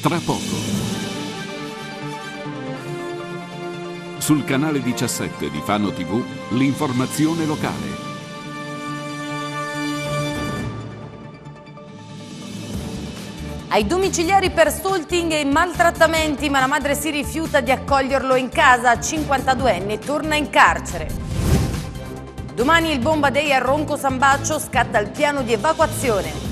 Tra poco. Sul canale 17 di Fano TV, l'informazione locale. Ai domiciliari per stalking e maltrattamenti, ma la madre si rifiuta di accoglierlo in casa, 52enne torna in carcere. Domani il Bomba Day a Ronco Sambaccio scatta il piano di evacuazione.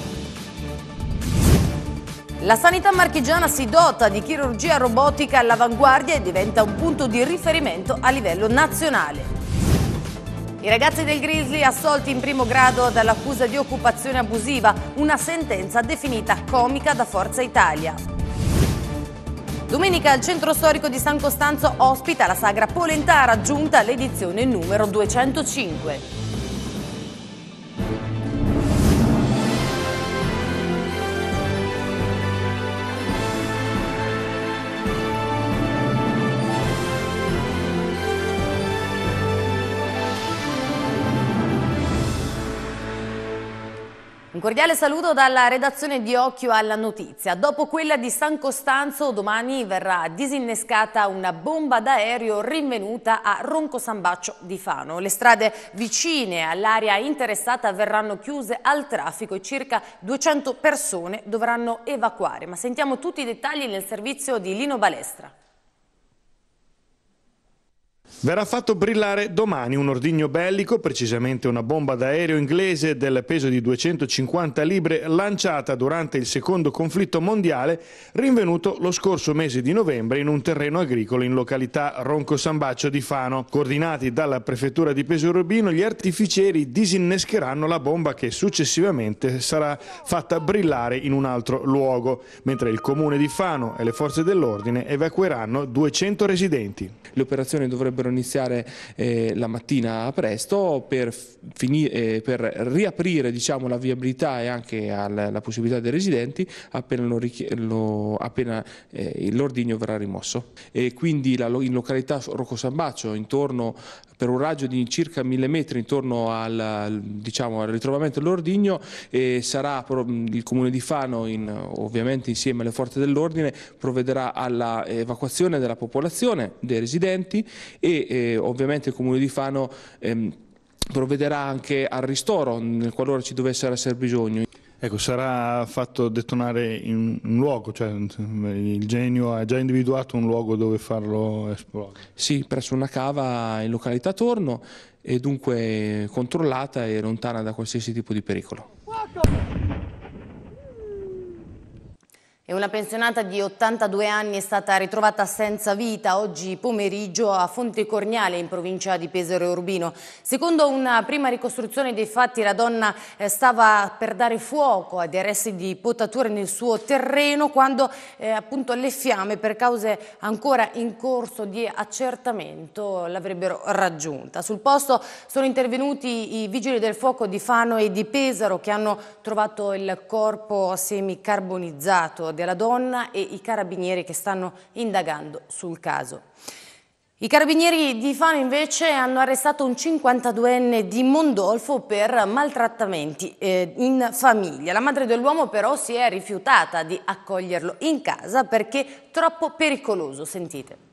La sanità marchigiana si dota di chirurgia robotica all'avanguardia e diventa un punto di riferimento a livello nazionale. I ragazzi del Grizzly assolti in primo grado dall'accusa di occupazione abusiva, una sentenza definita comica da Forza Italia. Domenica il centro storico di San Costanzo ospita la sagra Polentara giunta all'edizione numero 205. Un cordiale saluto dalla redazione di Occhio alla Notizia. Dopo quella di San Costanzo, domani verrà disinnescata una bomba d'aereo rinvenuta a Ronco Sambaccio di Fano. Le strade vicine all'area interessata verranno chiuse al traffico e circa 200 persone dovranno evacuare. Ma sentiamo tutti i dettagli nel servizio di Lino Balestra. Verrà fatto brillare domani un ordigno bellico, precisamente una bomba d'aereo inglese del peso di 250 libre lanciata durante il secondo conflitto mondiale, rinvenuto lo scorso mese di novembre in un terreno agricolo in località Ronco Sambaccio di Fano. Coordinati dalla prefettura di Pesorobino, gli artificieri disinnescheranno la bomba che successivamente sarà fatta brillare in un altro luogo, mentre il comune di Fano e le forze dell'ordine evacueranno 200 residenti. Le operazioni dovrebbero dovrebbero iniziare eh, la mattina presto per, finire, eh, per riaprire diciamo, la viabilità e anche al, la possibilità dei residenti appena eh, l'ordigno verrà rimosso. E quindi la, in località Rocco San Bacio, intorno per un raggio di circa 1000 metri intorno al, diciamo, al ritrovamento dell'ordigno sarà il comune di Fano in, ovviamente insieme alle forze dell'ordine provvederà all'evacuazione della popolazione, dei residenti e eh, ovviamente il Comune di Fano ehm, provvederà anche al ristoro nel qualora ci dovesse essere bisogno. Ecco, sarà fatto detonare in un luogo, cioè il genio ha già individuato un luogo dove farlo esplodere? Sì, presso una cava in località Torno e dunque controllata e lontana da qualsiasi tipo di pericolo. Fuoco! E una pensionata di 82 anni è stata ritrovata senza vita oggi pomeriggio a Fontecorniale in provincia di Pesaro e Urbino. Secondo una prima ricostruzione dei fatti la donna eh, stava per dare fuoco a dei resti di potature nel suo terreno quando eh, appunto le fiamme per cause ancora in corso di accertamento l'avrebbero raggiunta. Sul posto sono intervenuti i vigili del fuoco di Fano e di Pesaro che hanno trovato il corpo semicarbonizzato la donna e i carabinieri che stanno indagando sul caso. I carabinieri di Fano invece hanno arrestato un 52enne di Mondolfo per maltrattamenti eh, in famiglia. La madre dell'uomo però si è rifiutata di accoglierlo in casa perché troppo pericoloso, sentite.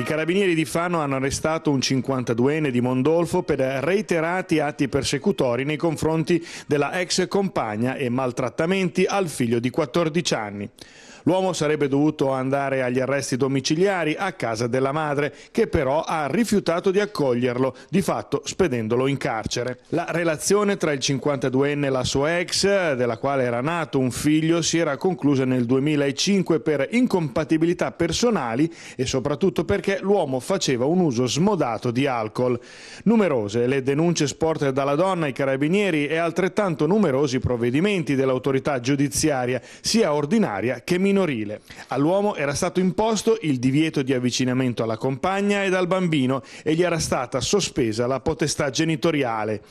I carabinieri di Fano hanno arrestato un 52enne di Mondolfo per reiterati atti persecutori nei confronti della ex compagna e maltrattamenti al figlio di 14 anni. L'uomo sarebbe dovuto andare agli arresti domiciliari a casa della madre, che però ha rifiutato di accoglierlo, di fatto spedendolo in carcere. La relazione tra il 52enne e la sua ex, della quale era nato un figlio, si era conclusa nel 2005 per incompatibilità personali e soprattutto perché l'uomo faceva un uso smodato di alcol. Numerose le denunce sporte dalla donna ai carabinieri e altrettanto numerosi i provvedimenti dell'autorità giudiziaria, sia ordinaria che militare minorile. All'uomo era stato imposto il divieto di avvicinamento alla compagna ed al bambino e gli era stata sospesa la potestà genitoriale.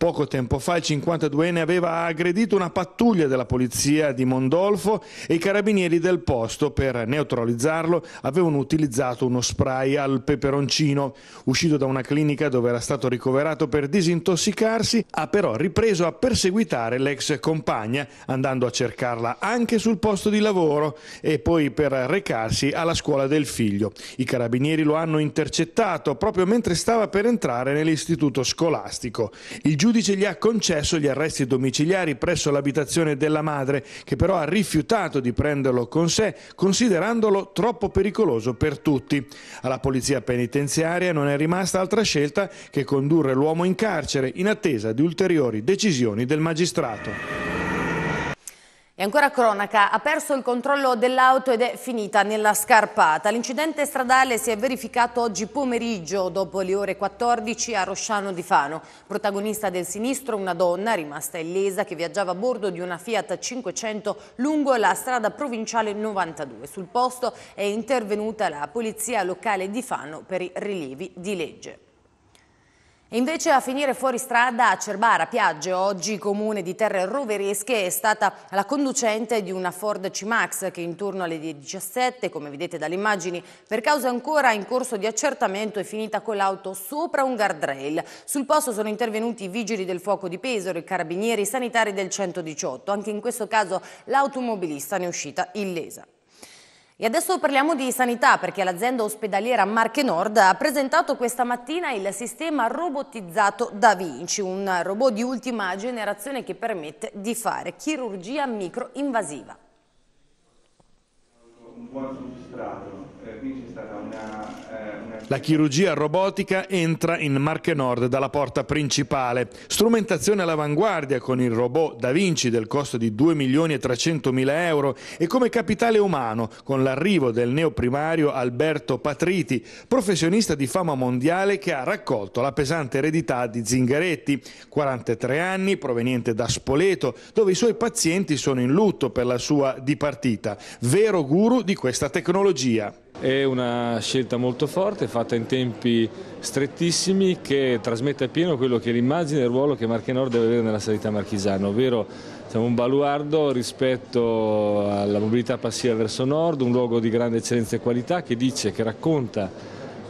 Poco tempo fa il 52enne aveva aggredito una pattuglia della polizia di Mondolfo e i carabinieri del posto per neutralizzarlo avevano utilizzato uno spray al peperoncino. Uscito da una clinica dove era stato ricoverato per disintossicarsi, ha però ripreso a perseguitare l'ex compagna andando a cercarla anche sul posto di lavoro lavoro e poi per recarsi alla scuola del figlio. I carabinieri lo hanno intercettato proprio mentre stava per entrare nell'istituto scolastico. Il giudice gli ha concesso gli arresti domiciliari presso l'abitazione della madre, che però ha rifiutato di prenderlo con sé, considerandolo troppo pericoloso per tutti. Alla polizia penitenziaria non è rimasta altra scelta che condurre l'uomo in carcere in attesa di ulteriori decisioni del magistrato. E ancora cronaca, ha perso il controllo dell'auto ed è finita nella scarpata. L'incidente stradale si è verificato oggi pomeriggio dopo le ore 14 a Rosciano di Fano. Protagonista del sinistro una donna rimasta illesa che viaggiava a bordo di una Fiat 500 lungo la strada provinciale 92. Sul posto è intervenuta la polizia locale di Fano per i rilievi di legge. E invece a finire fuori strada a Cerbara, Piaggio, oggi comune di terre roveresche, è stata la conducente di una Ford C-Max che intorno alle 17, come vedete dalle immagini, per causa ancora in corso di accertamento è finita con l'auto sopra un guardrail. Sul posto sono intervenuti i vigili del fuoco di Pesaro, i carabinieri, sanitari del 118. Anche in questo caso l'automobilista ne è uscita illesa. E adesso parliamo di sanità perché l'azienda ospedaliera Marche Nord ha presentato questa mattina il sistema robotizzato Da Vinci, un robot di ultima generazione che permette di fare chirurgia microinvasiva. Un buon substrato, eh, c'è stata una la chirurgia robotica entra in Marche Nord dalla porta principale. Strumentazione all'avanguardia con il robot Da Vinci del costo di 2 milioni e 300 mila euro e come capitale umano con l'arrivo del neoprimario Alberto Patriti, professionista di fama mondiale che ha raccolto la pesante eredità di Zingaretti, 43 anni, proveniente da Spoleto, dove i suoi pazienti sono in lutto per la sua dipartita, vero guru di questa tecnologia. È una scelta molto forte, fatta in tempi strettissimi che trasmette appieno quello che è l'immagine e il ruolo che Marchenor deve avere nella salita marchisana, ovvero siamo un baluardo rispetto alla mobilità passiva verso nord, un luogo di grande eccellenza e qualità che dice, che racconta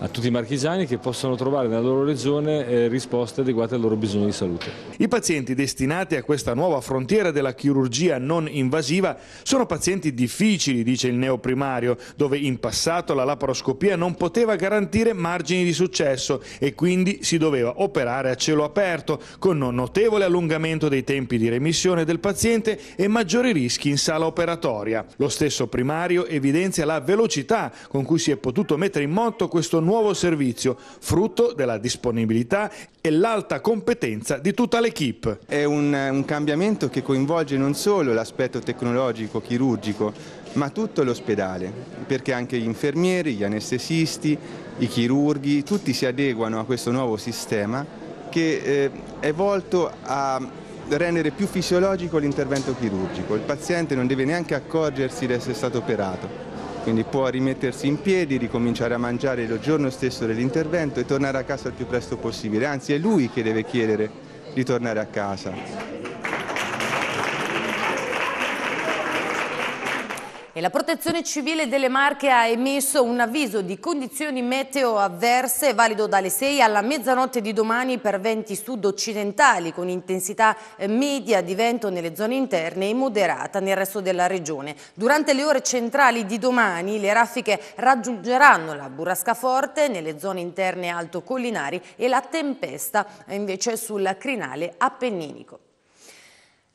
a tutti i marchigiani che possano trovare nella loro regione eh, risposte adeguate ai loro bisogni di salute. I pazienti destinati a questa nuova frontiera della chirurgia non invasiva sono pazienti difficili, dice il neoprimario, dove in passato la laparoscopia non poteva garantire margini di successo e quindi si doveva operare a cielo aperto, con un notevole allungamento dei tempi di remissione del paziente e maggiori rischi in sala operatoria. Lo stesso primario evidenzia la velocità con cui si è potuto mettere in moto questo nuovo nuovo servizio, frutto della disponibilità e l'alta competenza di tutta l'equipe. È un, un cambiamento che coinvolge non solo l'aspetto tecnologico, chirurgico, ma tutto l'ospedale, perché anche gli infermieri, gli anestesisti, i chirurghi, tutti si adeguano a questo nuovo sistema che eh, è volto a rendere più fisiologico l'intervento chirurgico. Il paziente non deve neanche accorgersi di essere stato operato quindi può rimettersi in piedi, ricominciare a mangiare lo giorno stesso dell'intervento e tornare a casa il più presto possibile, anzi è lui che deve chiedere di tornare a casa. la protezione civile delle Marche ha emesso un avviso di condizioni meteo avverse valido dalle 6 alla mezzanotte di domani per venti sud-occidentali con intensità eh, media di vento nelle zone interne e moderata nel resto della regione. Durante le ore centrali di domani le raffiche raggiungeranno la burrascaforte nelle zone interne alto collinari e la tempesta eh, invece sul crinale appenninico.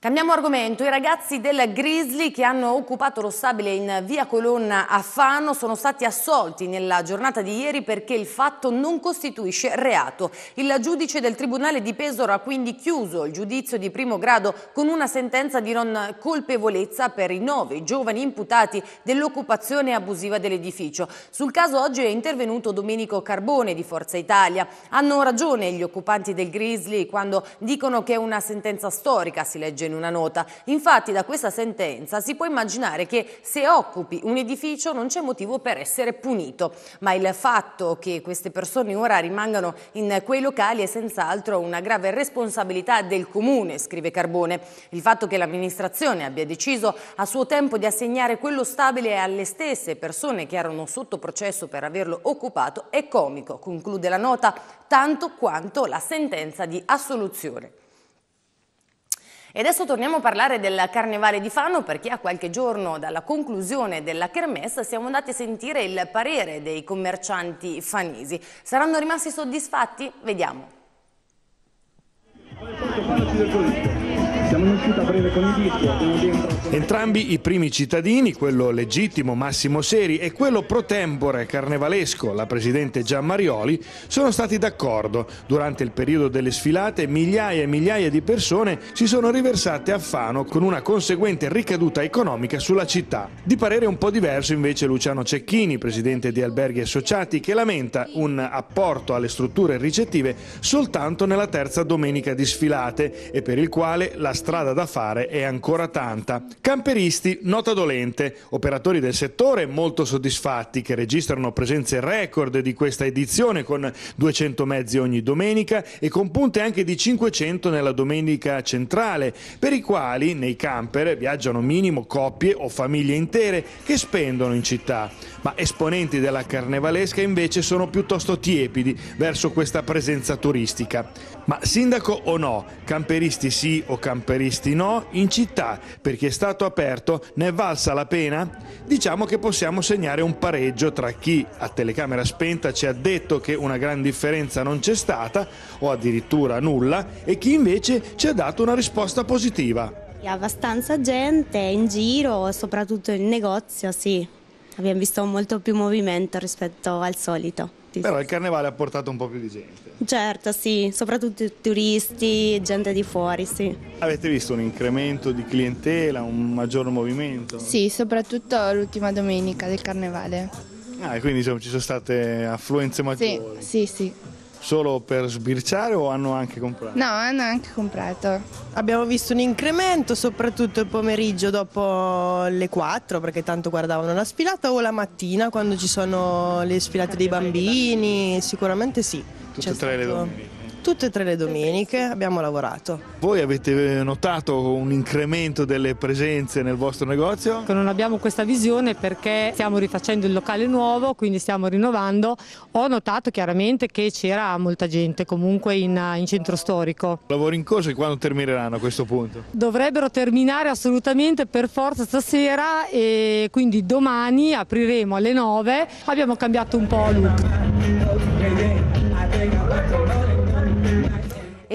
Cambiamo argomento, i ragazzi del Grizzly che hanno occupato lo stabile in via Colonna a Fano sono stati assolti nella giornata di ieri perché il fatto non costituisce reato. Il giudice del Tribunale di Pesaro ha quindi chiuso il giudizio di primo grado con una sentenza di non colpevolezza per i nove giovani imputati dell'occupazione abusiva dell'edificio. Sul caso oggi è intervenuto Domenico Carbone di Forza Italia. Hanno ragione gli occupanti del Grizzly quando dicono che è una sentenza storica, si legge in una nota. Infatti da questa sentenza si può immaginare che se occupi un edificio non c'è motivo per essere punito, ma il fatto che queste persone ora rimangano in quei locali è senz'altro una grave responsabilità del comune, scrive Carbone. Il fatto che l'amministrazione abbia deciso a suo tempo di assegnare quello stabile alle stesse persone che erano sotto processo per averlo occupato è comico, conclude la nota, tanto quanto la sentenza di assoluzione. E adesso torniamo a parlare del Carnevale di Fano perché a qualche giorno dalla conclusione della Kermesse siamo andati a sentire il parere dei commercianti fanesi. Saranno rimasti soddisfatti? Vediamo un'uscita breve con il disco. Entrambi i primi cittadini, quello legittimo Massimo Seri e quello pro tempore carnevalesco, la presidente Gian Marioli, sono stati d'accordo. Durante il periodo delle sfilate migliaia e migliaia di persone si sono riversate a Fano con una conseguente ricaduta economica sulla città. Di parere un po' diverso invece Luciano Cecchini, presidente di Alberghi Associati, che lamenta un apporto alle strutture ricettive soltanto nella terza domenica di sfilate e per il quale la strada strada da fare è ancora tanta. Camperisti, nota dolente, operatori del settore molto soddisfatti che registrano presenze record di questa edizione con 200 mezzi ogni domenica e con punte anche di 500 nella domenica centrale, per i quali nei camper viaggiano minimo coppie o famiglie intere che spendono in città ma esponenti della carnevalesca invece sono piuttosto tiepidi verso questa presenza turistica. Ma sindaco o no, camperisti sì o camperisti no, in città, per chi è stato aperto, ne è valsa la pena? Diciamo che possiamo segnare un pareggio tra chi a telecamera spenta ci ha detto che una gran differenza non c'è stata, o addirittura nulla, e chi invece ci ha dato una risposta positiva. Abbastanza gente in giro, soprattutto in negozio, sì abbiamo visto molto più movimento rispetto al solito. Però il carnevale ha portato un po' più di gente. Certo, sì, soprattutto turisti, gente di fuori, sì. Avete visto un incremento di clientela, un maggior movimento? Sì, soprattutto l'ultima domenica del carnevale. Ah, quindi diciamo, ci sono state affluenze maggiori? Sì, sì, sì solo per sbirciare o hanno anche comprato? No, hanno anche comprato. Abbiamo visto un incremento soprattutto il pomeriggio dopo le 4 perché tanto guardavano la sfilata o la mattina quando ci sono le sfilate dei bambini, sicuramente sì. Tutte e tre le domeniche. Tutte e tre le domeniche abbiamo lavorato. Voi avete eh, notato un incremento delle presenze nel vostro negozio? Non abbiamo questa visione perché stiamo rifacendo il locale nuovo, quindi stiamo rinnovando. Ho notato chiaramente che c'era molta gente comunque in, eh, in centro storico. Lavori in corso e quando termineranno a questo punto? Dovrebbero terminare assolutamente per forza stasera e quindi domani apriremo alle 9. Abbiamo cambiato un po' look.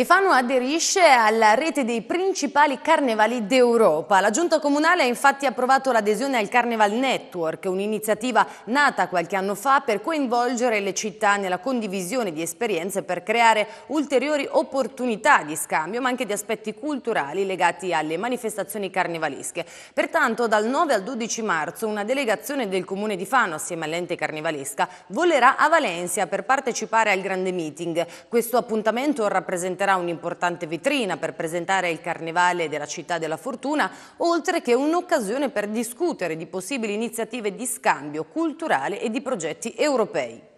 Fano aderisce alla rete dei principali carnevali d'Europa. La giunta comunale ha infatti approvato l'adesione al Carnival Network, un'iniziativa nata qualche anno fa per coinvolgere le città nella condivisione di esperienze per creare ulteriori opportunità di scambio, ma anche di aspetti culturali legati alle manifestazioni carnevalische. Pertanto dal 9 al 12 marzo una delegazione del comune di Fano assieme all'ente carnevalesca volerà a Valencia per partecipare al grande meeting. Questo appuntamento rappresenterà sarà un'importante vetrina per presentare il Carnevale della Città della Fortuna, oltre che un'occasione per discutere di possibili iniziative di scambio culturale e di progetti europei.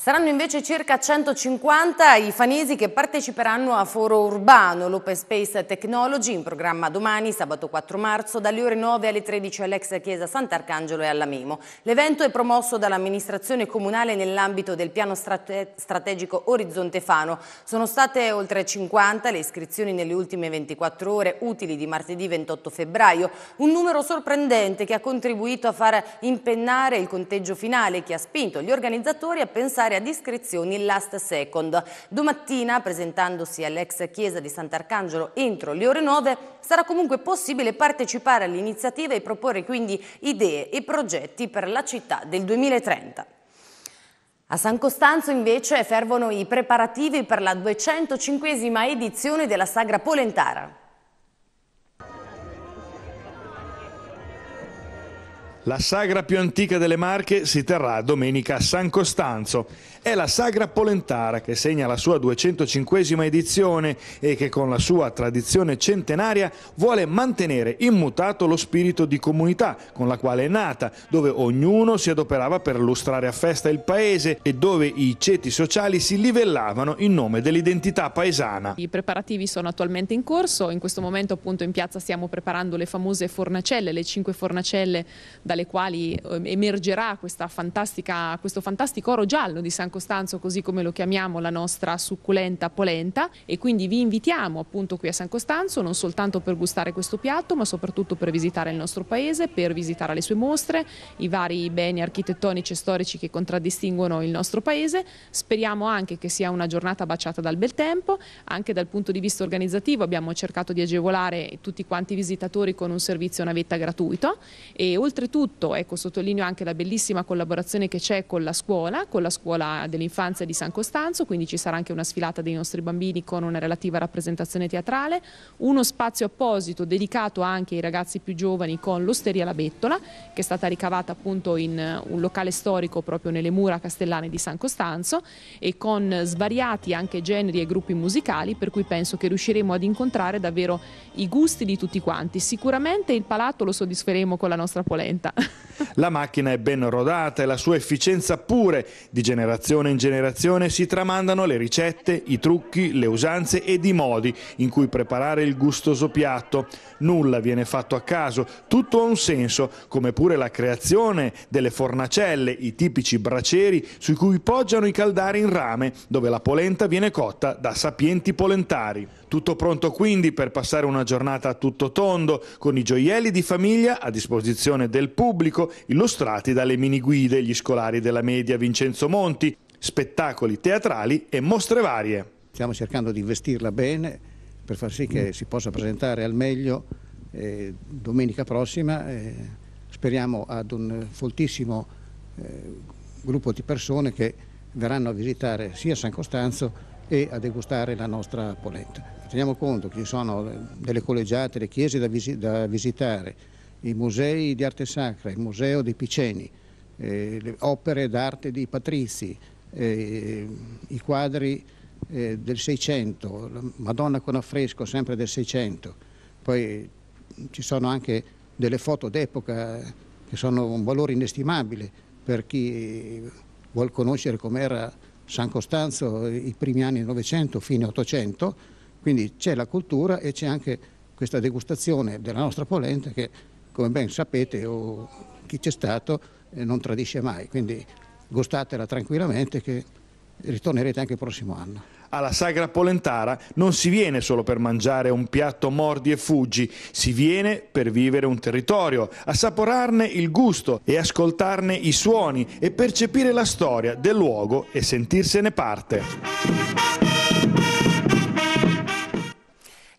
Saranno invece circa 150 i fanesi che parteciperanno a Foro Urbano, l'Open Space Technology, in programma domani, sabato 4 marzo, dalle ore 9 alle 13 all'ex chiesa Sant'Arcangelo e alla Memo. L'evento è promosso dall'amministrazione comunale nell'ambito del piano strate strategico Orizzonte Fano. Sono state oltre 50 le iscrizioni nelle ultime 24 ore utili di martedì 28 febbraio, un numero sorprendente che ha contribuito a far impennare il conteggio finale che ha spinto gli organizzatori a pensare affidare a discrezioni last second. Domattina, presentandosi all'ex chiesa di Sant'Arcangelo entro le ore 9, sarà comunque possibile partecipare all'iniziativa e proporre quindi idee e progetti per la città del 2030. A San Costanzo invece fervono i preparativi per la 205 edizione della Sagra Polentara. La sagra più antica delle Marche si terrà domenica a San Costanzo. È la sagra polentara che segna la sua 205 edizione e che con la sua tradizione centenaria vuole mantenere immutato lo spirito di comunità con la quale è nata, dove ognuno si adoperava per lustrare a festa il paese e dove i ceti sociali si livellavano in nome dell'identità paesana. I preparativi sono attualmente in corso, in questo momento appunto in piazza stiamo preparando le famose fornacelle, le cinque fornacelle dalle dalle quali eh, emergerà questo fantastico oro giallo di San Costanzo, così come lo chiamiamo la nostra succulenta polenta e quindi vi invitiamo appunto qui a San Costanzo non soltanto per gustare questo piatto ma soprattutto per visitare il nostro paese, per visitare le sue mostre, i vari beni architettonici e storici che contraddistinguono il nostro paese. Speriamo anche che sia una giornata baciata dal bel tempo, anche dal punto di vista organizzativo abbiamo cercato di agevolare tutti quanti i visitatori con un servizio navetta gratuito e oltretutto soprattutto ecco, sottolineo anche la bellissima collaborazione che c'è con la scuola, con la scuola dell'infanzia di San Costanzo, quindi ci sarà anche una sfilata dei nostri bambini con una relativa rappresentazione teatrale, uno spazio apposito dedicato anche ai ragazzi più giovani con l'Osteria La Bettola, che è stata ricavata appunto in uh, un locale storico proprio nelle mura castellane di San Costanzo e con svariati anche generi e gruppi musicali, per cui penso che riusciremo ad incontrare davvero i gusti di tutti quanti. Sicuramente il palato lo soddisferemo con la nostra polenta provata. La macchina è ben rodata e la sua efficienza pure. Di generazione in generazione si tramandano le ricette, i trucchi, le usanze ed i modi in cui preparare il gustoso piatto. Nulla viene fatto a caso, tutto ha un senso, come pure la creazione delle fornacelle, i tipici braceri su cui poggiano i caldari in rame, dove la polenta viene cotta da sapienti polentari. Tutto pronto quindi per passare una giornata a tutto tondo, con i gioielli di famiglia a disposizione del pubblico, illustrati dalle miniguide, gli scolari della media Vincenzo Monti, spettacoli teatrali e mostre varie. Stiamo cercando di investirla bene per far sì che mm. si possa presentare al meglio eh, domenica prossima. Eh, speriamo ad un foltissimo eh, gruppo di persone che verranno a visitare sia San Costanzo e a degustare la nostra polenta. Teniamo conto che ci sono delle collegiate, le chiese da, visi da visitare, i musei di arte sacra, il museo dei Piceni, eh, le opere d'arte dei Patrizi, eh, i quadri eh, del Seicento, la Madonna con affresco sempre del Seicento, poi ci sono anche delle foto d'epoca che sono un valore inestimabile per chi vuol conoscere com'era San Costanzo i primi anni del Novecento, fine Ottocento, quindi c'è la cultura e c'è anche questa degustazione della nostra polenta che, come ben sapete o chi c'è stato, eh, non tradisce mai. Quindi gustatela tranquillamente che ritornerete anche il prossimo anno. Alla Sagra Polentara non si viene solo per mangiare un piatto mordi e fuggi, si viene per vivere un territorio, assaporarne il gusto e ascoltarne i suoni e percepire la storia del luogo e sentirsene parte.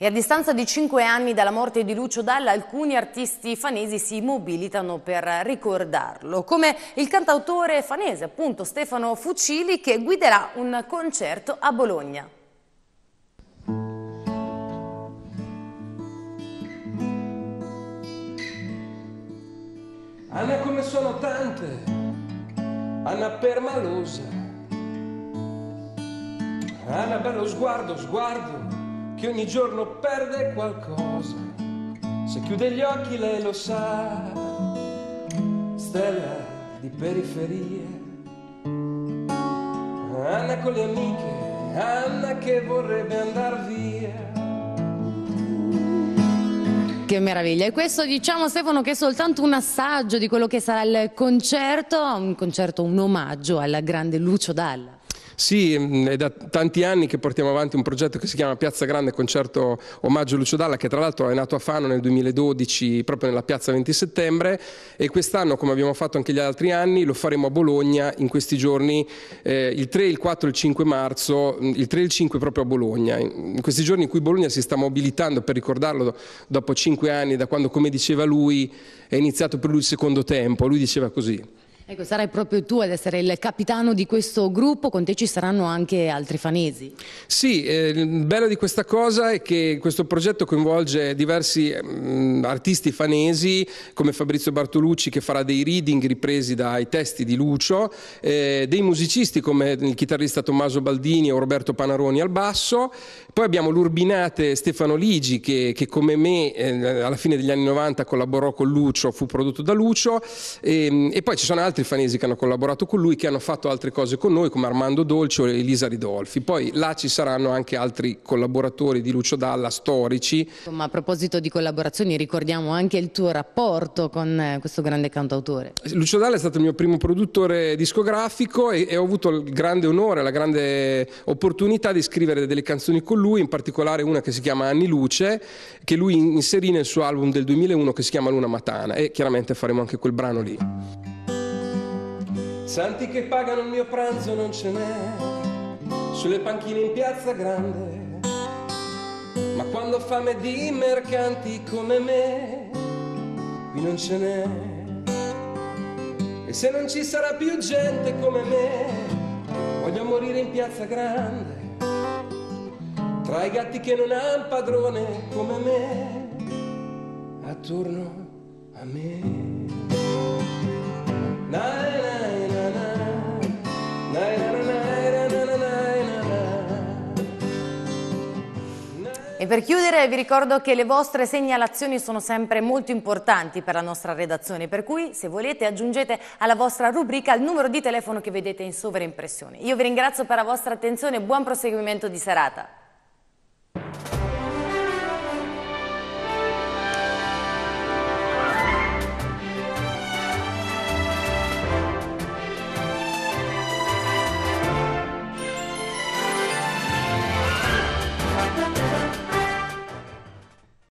E a distanza di cinque anni dalla morte di Lucio Dalla, alcuni artisti fanesi si mobilitano per ricordarlo, come il cantautore fanese, appunto Stefano Fucili, che guiderà un concerto a Bologna. Anna come sono tante, Anna permalosa, Anna bello sguardo, sguardo, che ogni giorno perde qualcosa. Se chiude gli occhi lei lo sa, stella di periferie. Anna con le amiche, Anna che vorrebbe andar via. Che meraviglia, e questo diciamo Stefano che è soltanto un assaggio di quello che sarà il concerto, un concerto, un omaggio al grande Lucio Dalla. Sì, mm, è da tanti anni che portiamo avanti un progetto che si chiama Piazza Grande Concerto Omaggio Lucio Dalla, che tra l'altro è nato a Fano nel 2012, proprio nella Piazza 20 Settembre, e quest'anno, come abbiamo fatto anche gli altri anni, lo faremo a Bologna in questi giorni, eh, il 3, il 4 mm, e il 5 marzo, il 3 e il 5 proprio a Bologna. In questi giorni in cui Bologna si sta mobilitando, per ricordarlo, dopo cinque anni, da quando, come diceva lui, è iniziato per lui il secondo tempo, lui diceva così. Ecco, sarai proprio tu ad essere il capitano di questo gruppo, con te ci saranno anche altri fanesi. Sì, eh, il bello di questa cosa è che questo progetto coinvolge diversi mh, mm, artisti fanesi, come Fabrizio Bartolucci che farà dei reading ripresi dai testi di Lucio, eh, dei musicisti come il chitarrista Tommaso Baldini o Roberto Panaroni al basso, poi abbiamo l'urbinate Stefano Ligi che, che come me eh, alla fine degli anni 90 collaborò con Lucio, fu prodotto da Lucio ehm, e poi ci sono altri altri fanesi che hanno collaborato con lui, che hanno fatto altre cose con noi, come Armando Dolce o Elisa Ridolfi. Poi là ci saranno anche altri collaboratori di Lucio Dalla, storici. Ma a proposito di collaborazioni, ricordiamo anche il tuo rapporto con eh, questo grande cantautore. Lucio Dalla è stato il mio primo produttore discografico e, e ho avuto il grande onore, la grande opportunità di scrivere delle canzoni con lui, in particolare una che si chiama Anni Luce, che lui inserì nel suo album del 2001 che si chiama Luna Matana e chiaramente faremo anche quel brano lì. Santi che pagano il mio pranzo non ce n'è, sulle panchine in piazza grande. Ma quando ho fame di mercanti come me, qui non ce n'è. E se non ci sarà più gente come me, voglio morire in piazza grande. Tra i gatti che non han padrone come me, attorno a me. Per chiudere vi ricordo che le vostre segnalazioni sono sempre molto importanti per la nostra redazione, per cui se volete aggiungete alla vostra rubrica il numero di telefono che vedete in sovraimpressione. Io vi ringrazio per la vostra attenzione e buon proseguimento di serata.